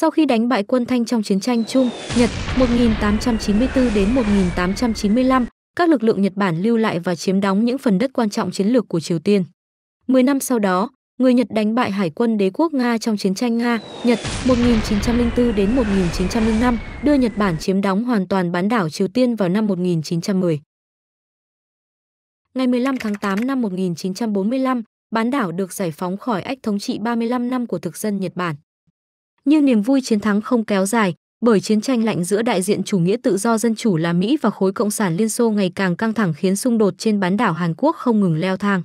Sau khi đánh bại quân Thanh trong chiến tranh Trung, Nhật 1894 đến 1895, các lực lượng Nhật Bản lưu lại và chiếm đóng những phần đất quan trọng chiến lược của Triều Tiên. 10 năm sau đó, người Nhật đánh bại Hải quân Đế quốc Nga trong chiến tranh Nga Nhật 1904 đến 1905, đưa Nhật Bản chiếm đóng hoàn toàn bán đảo Triều Tiên vào năm 1910. Ngày 15 tháng 8 năm 1945, bán đảo được giải phóng khỏi ách thống trị 35 năm của thực dân Nhật Bản như niềm vui chiến thắng không kéo dài bởi chiến tranh lạnh giữa đại diện chủ nghĩa tự do dân chủ là Mỹ và khối cộng sản Liên Xô ngày càng căng thẳng khiến xung đột trên bán đảo Hàn Quốc không ngừng leo thang.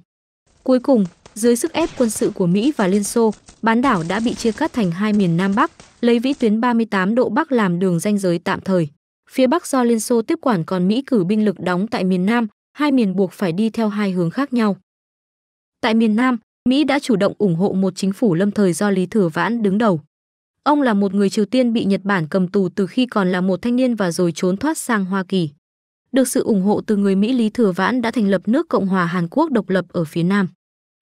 Cuối cùng, dưới sức ép quân sự của Mỹ và Liên Xô, bán đảo đã bị chia cắt thành hai miền Nam Bắc, lấy vĩ tuyến 38 độ Bắc làm đường ranh giới tạm thời. Phía Bắc do Liên Xô tiếp quản còn Mỹ cử binh lực đóng tại miền Nam, hai miền buộc phải đi theo hai hướng khác nhau. Tại miền Nam, Mỹ đã chủ động ủng hộ một chính phủ lâm thời do Lý Thừa Vãn đứng đầu. Ông là một người Triều Tiên bị Nhật Bản cầm tù từ khi còn là một thanh niên và rồi trốn thoát sang Hoa Kỳ. Được sự ủng hộ từ người Mỹ Lý Thừa Vãn đã thành lập nước Cộng hòa Hàn Quốc độc lập ở phía Nam.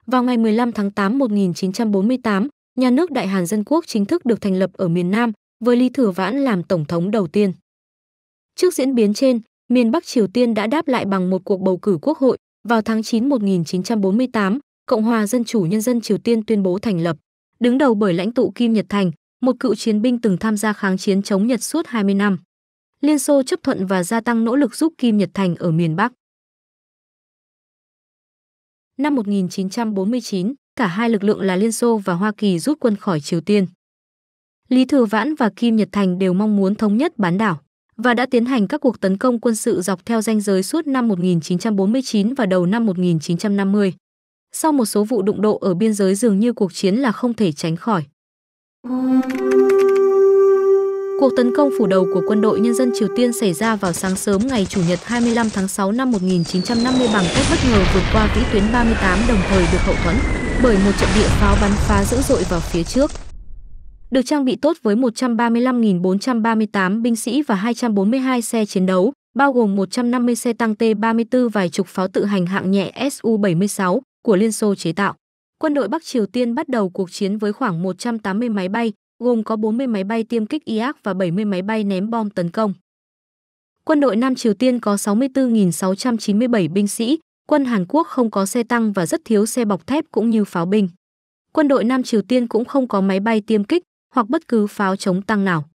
Vào ngày 15 tháng 8 1948, nhà nước Đại Hàn Dân Quốc chính thức được thành lập ở miền Nam với Lý Thừa Vãn làm tổng thống đầu tiên. Trước diễn biến trên, miền Bắc Triều Tiên đã đáp lại bằng một cuộc bầu cử quốc hội vào tháng 9 1948, Cộng hòa Dân chủ Nhân dân Triều Tiên tuyên bố thành lập, đứng đầu bởi lãnh tụ Kim Nhật Thành, một cựu chiến binh từng tham gia kháng chiến chống Nhật suốt 20 năm. Liên Xô chấp thuận và gia tăng nỗ lực giúp Kim Nhật Thành ở miền Bắc. Năm 1949, cả hai lực lượng là Liên Xô và Hoa Kỳ rút quân khỏi Triều Tiên. Lý Thừa Vãn và Kim Nhật Thành đều mong muốn thống nhất bán đảo và đã tiến hành các cuộc tấn công quân sự dọc theo ranh giới suốt năm 1949 và đầu năm 1950. Sau một số vụ đụng độ ở biên giới dường như cuộc chiến là không thể tránh khỏi. Cuộc tấn công phủ đầu của quân đội nhân dân Triều Tiên xảy ra vào sáng sớm ngày Chủ nhật 25 tháng 6 năm 1950 bằng cách bất ngờ vượt qua vĩ tuyến 38 đồng thời được hậu thuẫn bởi một trận địa pháo bắn phá dữ dội vào phía trước. Được trang bị tốt với 135.438 binh sĩ và 242 xe chiến đấu, bao gồm 150 xe tăng T-34 vài chục pháo tự hành hạng nhẹ Su-76 của Liên Xô chế tạo quân đội Bắc Triều Tiên bắt đầu cuộc chiến với khoảng 180 máy bay, gồm có 40 máy bay tiêm kích IAC và 70 máy bay ném bom tấn công. Quân đội Nam Triều Tiên có 64.697 binh sĩ, quân Hàn Quốc không có xe tăng và rất thiếu xe bọc thép cũng như pháo binh. Quân đội Nam Triều Tiên cũng không có máy bay tiêm kích hoặc bất cứ pháo chống tăng nào.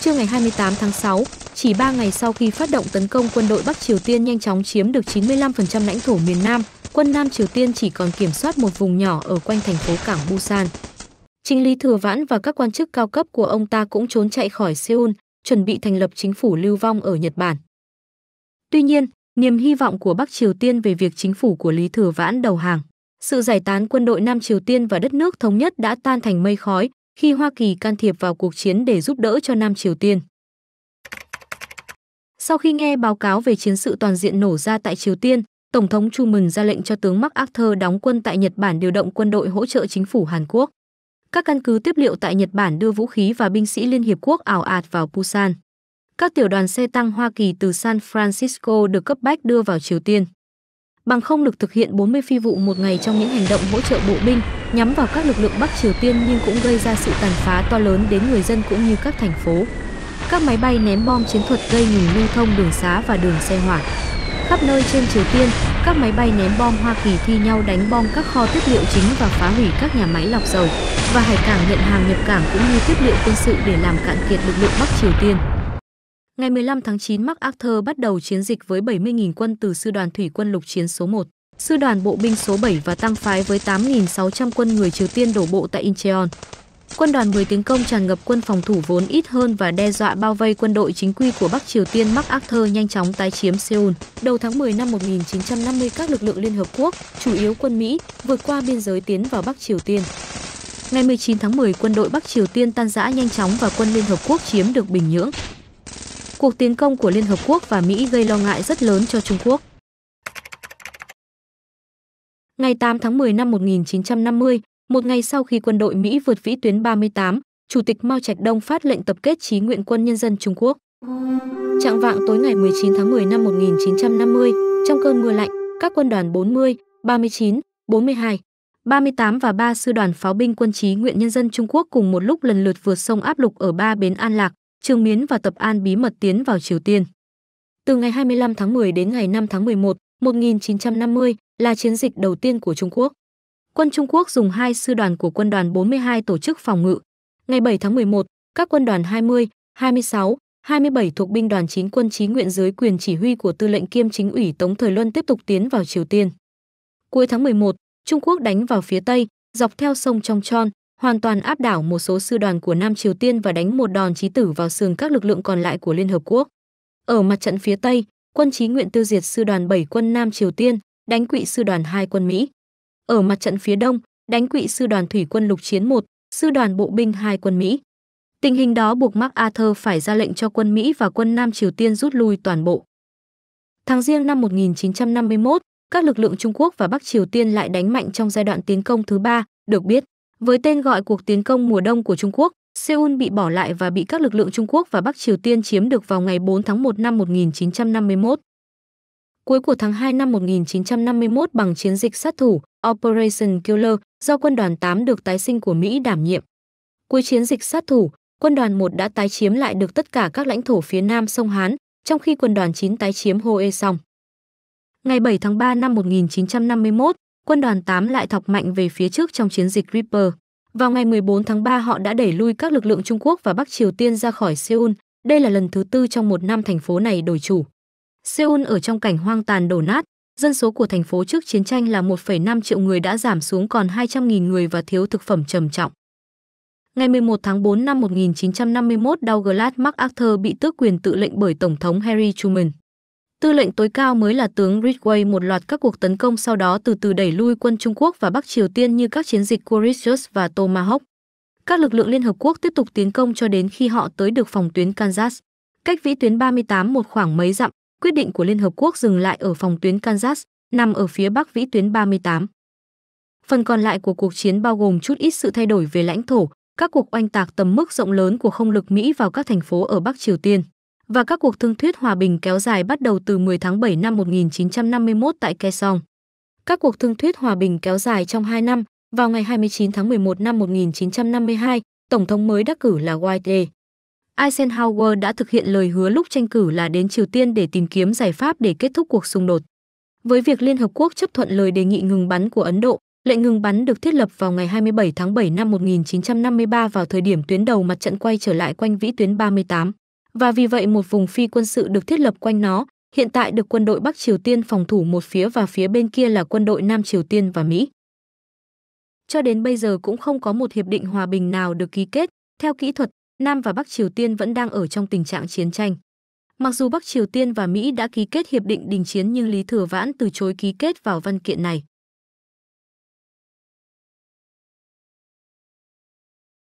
Trưa ngày 28 tháng 6, chỉ 3 ngày sau khi phát động tấn công quân đội Bắc Triều Tiên nhanh chóng chiếm được 95% lãnh thổ miền Nam, quân Nam Triều Tiên chỉ còn kiểm soát một vùng nhỏ ở quanh thành phố cảng Busan. Chính Lý Thừa Vãn và các quan chức cao cấp của ông ta cũng trốn chạy khỏi Seoul, chuẩn bị thành lập chính phủ lưu vong ở Nhật Bản. Tuy nhiên, niềm hy vọng của Bắc Triều Tiên về việc chính phủ của Lý Thừa Vãn đầu hàng, sự giải tán quân đội Nam Triều Tiên và đất nước thống nhất đã tan thành mây khói khi Hoa Kỳ can thiệp vào cuộc chiến để giúp đỡ cho Nam Triều Tiên. Sau khi nghe báo cáo về chiến sự toàn diện nổ ra tại Triều Tiên, Tổng thống Truman ra lệnh cho tướng MacArthur đóng quân tại Nhật Bản điều động quân đội hỗ trợ chính phủ Hàn Quốc. Các căn cứ tiếp liệu tại Nhật Bản đưa vũ khí và binh sĩ Liên Hiệp Quốc ảo ạt vào Busan. Các tiểu đoàn xe tăng Hoa Kỳ từ San Francisco được cấp bách đưa vào Triều Tiên. Bằng không được thực hiện 40 phi vụ một ngày trong những hành động hỗ trợ bộ binh nhắm vào các lực lượng Bắc Triều Tiên nhưng cũng gây ra sự tàn phá to lớn đến người dân cũng như các thành phố. Các máy bay ném bom chiến thuật gây ngừng lưu thông đường xá và đường xe hỏa. Khắp nơi trên Triều Tiên, các máy bay ném bom Hoa Kỳ thi nhau đánh bom các kho tiếp liệu chính và phá hủy các nhà máy lọc dầu, và hải cảng nhận hàng nhập cảng cũng như tiếp liệu quân sự để làm cạn kiệt lực lượng Bắc Triều Tiên. Ngày 15 tháng 9, MacArthur bắt đầu chiến dịch với 70.000 quân từ Sư đoàn Thủy quân lục chiến số 1, Sư đoàn Bộ binh số 7 và tăng phái với 8.600 quân người Triều Tiên đổ bộ tại Incheon quân đoàn 10 tiến công tràn ngập quân phòng thủ vốn ít hơn và đe dọa bao vây quân đội chính quy của Bắc Triều Tiên Mark Arthur nhanh chóng tái chiếm Seoul. Đầu tháng 10 năm 1950, các lực lượng Liên Hợp Quốc, chủ yếu quân Mỹ, vượt qua biên giới tiến vào Bắc Triều Tiên. Ngày 19 tháng 10, quân đội Bắc Triều Tiên tan rã nhanh chóng và quân Liên Hợp Quốc chiếm được Bình Nhưỡng. Cuộc tiến công của Liên Hợp Quốc và Mỹ gây lo ngại rất lớn cho Trung Quốc. Ngày 8 tháng 10 năm 1950, một ngày sau khi quân đội Mỹ vượt vĩ tuyến 38, Chủ tịch Mao Trạch Đông phát lệnh tập kết trí nguyện quân nhân dân Trung Quốc. Trạng vạng tối ngày 19 tháng 10 năm 1950, trong cơn mưa lạnh, các quân đoàn 40, 39, 42, 38 và 3 sư đoàn pháo binh quân trí nguyện nhân dân Trung Quốc cùng một lúc lần lượt vượt sông áp lục ở ba bến An Lạc, Trường Miến và Tập An bí mật tiến vào Triều Tiên. Từ ngày 25 tháng 10 đến ngày 5 tháng 11, 1950 là chiến dịch đầu tiên của Trung Quốc quân Trung Quốc dùng hai sư đoàn của quân đoàn 42 tổ chức phòng ngự. Ngày 7 tháng 11, các quân đoàn 20, 26, 27 thuộc binh đoàn 9 quân chí nguyện dưới quyền chỉ huy của tư lệnh kiêm chính ủy Tống Thời Luân tiếp tục tiến vào Triều Tiên. Cuối tháng 11, Trung Quốc đánh vào phía Tây, dọc theo sông Trong Tròn, hoàn toàn áp đảo một số sư đoàn của Nam Triều Tiên và đánh một đòn chí tử vào sườn các lực lượng còn lại của Liên Hợp Quốc. Ở mặt trận phía Tây, quân chí nguyện tiêu diệt sư đoàn 7 quân Nam Triều Tiên, đánh quỵ sư đoàn 2 quân Mỹ. Ở mặt trận phía đông, đánh quỵ sư đoàn thủy quân lục chiến 1, sư đoàn bộ binh 2 quân Mỹ. Tình hình đó buộc MacArthur phải ra lệnh cho quân Mỹ và quân Nam Triều Tiên rút lui toàn bộ. Tháng riêng năm 1951, các lực lượng Trung Quốc và Bắc Triều Tiên lại đánh mạnh trong giai đoạn tiến công thứ ba, được biết. Với tên gọi cuộc tiến công mùa đông của Trung Quốc, Seoul bị bỏ lại và bị các lực lượng Trung Quốc và Bắc Triều Tiên chiếm được vào ngày 4 tháng 1 năm 1951. Cuối của tháng 2 năm 1951 bằng chiến dịch sát thủ Operation Killer do quân đoàn 8 được tái sinh của Mỹ đảm nhiệm. Cuối chiến dịch sát thủ, quân đoàn 1 đã tái chiếm lại được tất cả các lãnh thổ phía nam sông Hán, trong khi quân đoàn 9 tái chiếm Hoe Song. Ngày 7 tháng 3 năm 1951, quân đoàn 8 lại thọc mạnh về phía trước trong chiến dịch Ripper. Vào ngày 14 tháng 3 họ đã đẩy lui các lực lượng Trung Quốc và Bắc Triều Tiên ra khỏi Seoul. Đây là lần thứ tư trong một năm thành phố này đổi chủ. Seoul ở trong cảnh hoang tàn đổ nát, dân số của thành phố trước chiến tranh là 1,5 triệu người đã giảm xuống còn 200.000 người và thiếu thực phẩm trầm trọng. Ngày 11 tháng 4 năm 1951, Douglas MacArthur bị tước quyền tự lệnh bởi Tổng thống Harry Truman. Tư lệnh tối cao mới là tướng Ridgway một loạt các cuộc tấn công sau đó từ từ đẩy lui quân Trung Quốc và Bắc Triều Tiên như các chiến dịch Courageous và Tomahawk. Các lực lượng Liên Hợp Quốc tiếp tục tiến công cho đến khi họ tới được phòng tuyến Kansas, cách vĩ tuyến 38 một khoảng mấy dặm quyết định của Liên Hợp Quốc dừng lại ở phòng tuyến Kansas, nằm ở phía bắc vĩ tuyến 38. Phần còn lại của cuộc chiến bao gồm chút ít sự thay đổi về lãnh thổ, các cuộc oanh tạc tầm mức rộng lớn của không lực Mỹ vào các thành phố ở Bắc Triều Tiên và các cuộc thương thuyết hòa bình kéo dài bắt đầu từ 10 tháng 7 năm 1951 tại Kaesong. Các cuộc thương thuyết hòa bình kéo dài trong 2 năm, vào ngày 29 tháng 11 năm 1952, Tổng thống mới đắc cử là White Eisenhower đã thực hiện lời hứa lúc tranh cử là đến Triều Tiên để tìm kiếm giải pháp để kết thúc cuộc xung đột. Với việc Liên Hợp Quốc chấp thuận lời đề nghị ngừng bắn của Ấn Độ, lệnh ngừng bắn được thiết lập vào ngày 27 tháng 7 năm 1953 vào thời điểm tuyến đầu mặt trận quay trở lại quanh vĩ tuyến 38. Và vì vậy một vùng phi quân sự được thiết lập quanh nó, hiện tại được quân đội Bắc Triều Tiên phòng thủ một phía và phía bên kia là quân đội Nam Triều Tiên và Mỹ. Cho đến bây giờ cũng không có một hiệp định hòa bình nào được ký kết. Theo kỹ thuật, Nam và Bắc Triều Tiên vẫn đang ở trong tình trạng chiến tranh. Mặc dù Bắc Triều Tiên và Mỹ đã ký kết hiệp định đình chiến nhưng Lý Thừa Vãn từ chối ký kết vào văn kiện này.